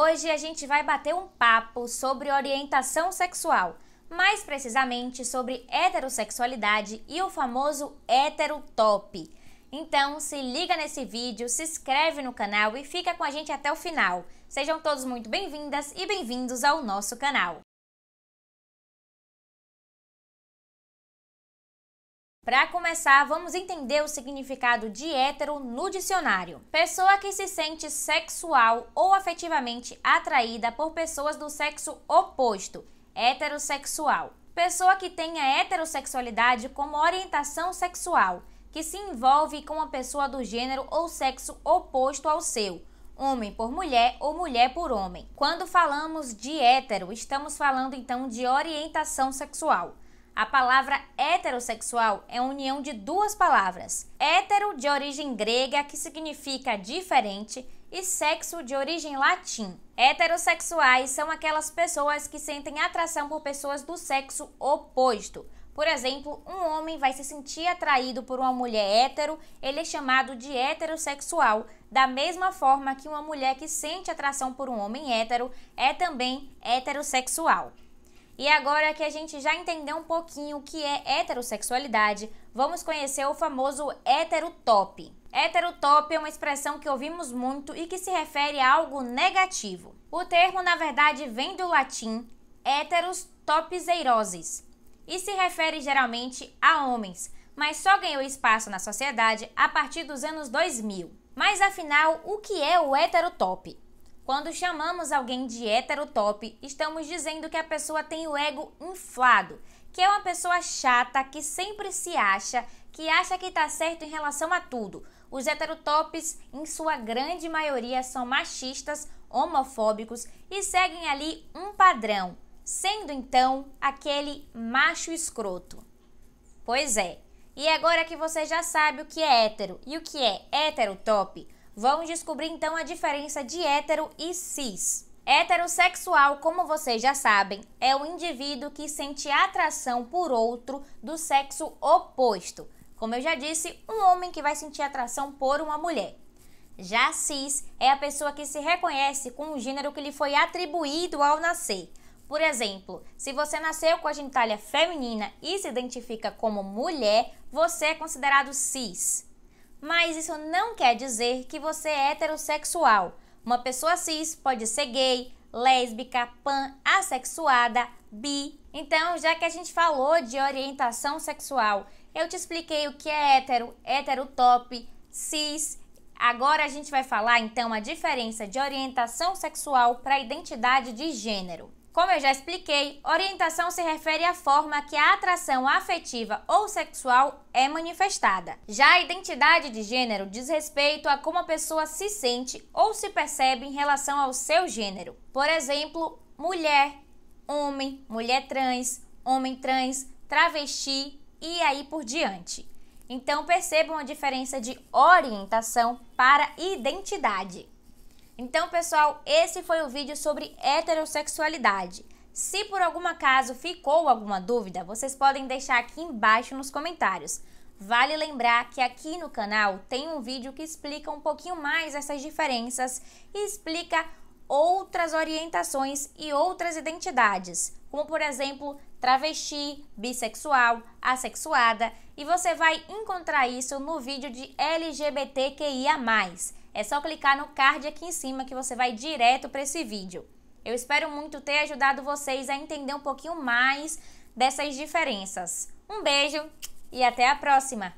Hoje a gente vai bater um papo sobre orientação sexual, mais precisamente sobre heterossexualidade e o famoso heterotop. Então, se liga nesse vídeo, se inscreve no canal e fica com a gente até o final. Sejam todos muito bem-vindas e bem-vindos ao nosso canal. Para começar, vamos entender o significado de hétero no dicionário. Pessoa que se sente sexual ou afetivamente atraída por pessoas do sexo oposto, heterossexual. Pessoa que tenha heterossexualidade como orientação sexual, que se envolve com uma pessoa do gênero ou sexo oposto ao seu, homem por mulher ou mulher por homem. Quando falamos de hétero, estamos falando então de orientação sexual. A palavra heterossexual é a união de duas palavras: hétero, de origem grega, que significa diferente, e sexo, de origem latim. Heterossexuais são aquelas pessoas que sentem atração por pessoas do sexo oposto. Por exemplo, um homem vai se sentir atraído por uma mulher hétero, ele é chamado de heterossexual, da mesma forma que uma mulher que sente atração por um homem hétero é também heterossexual. E agora que a gente já entendeu um pouquinho o que é heterossexualidade, vamos conhecer o famoso heterotop. Heterotop é uma expressão que ouvimos muito e que se refere a algo negativo. O termo, na verdade, vem do latim heteros topzeirosis e se refere geralmente a homens, mas só ganhou espaço na sociedade a partir dos anos 2000. Mas afinal, o que é o heterotop? Quando chamamos alguém de heterotop, estamos dizendo que a pessoa tem o ego inflado, que é uma pessoa chata que sempre se acha, que acha que está certo em relação a tudo. Os heterotops, em sua grande maioria, são machistas, homofóbicos e seguem ali um padrão, sendo então aquele macho escroto. Pois é. E agora que você já sabe o que é hétero e o que é heterotop, Vamos descobrir então a diferença de hétero e cis. Heterossexual, como vocês já sabem, é o indivíduo que sente atração por outro do sexo oposto. Como eu já disse, um homem que vai sentir atração por uma mulher. Já cis é a pessoa que se reconhece com o gênero que lhe foi atribuído ao nascer. Por exemplo, se você nasceu com a genitália feminina e se identifica como mulher, você é considerado cis. Mas isso não quer dizer que você é heterossexual. Uma pessoa cis pode ser gay, lésbica, pan, assexuada, bi. Então, já que a gente falou de orientação sexual, eu te expliquei o que é hétero, hétero top, cis. Agora a gente vai falar então a diferença de orientação sexual para identidade de gênero. Como eu já expliquei, orientação se refere à forma que a atração afetiva ou sexual é manifestada. Já a identidade de gênero diz respeito a como a pessoa se sente ou se percebe em relação ao seu gênero. Por exemplo, mulher, homem, mulher trans, homem trans, travesti e aí por diante. Então percebam a diferença de orientação para identidade. Então, pessoal, esse foi o vídeo sobre heterossexualidade. Se por algum acaso ficou alguma dúvida, vocês podem deixar aqui embaixo nos comentários. Vale lembrar que aqui no canal tem um vídeo que explica um pouquinho mais essas diferenças e explica outras orientações e outras identidades, como por exemplo, travesti, bissexual, assexuada, e você vai encontrar isso no vídeo de LGBTQIA+. É só clicar no card aqui em cima que você vai direto para esse vídeo. Eu espero muito ter ajudado vocês a entender um pouquinho mais dessas diferenças. Um beijo e até a próxima!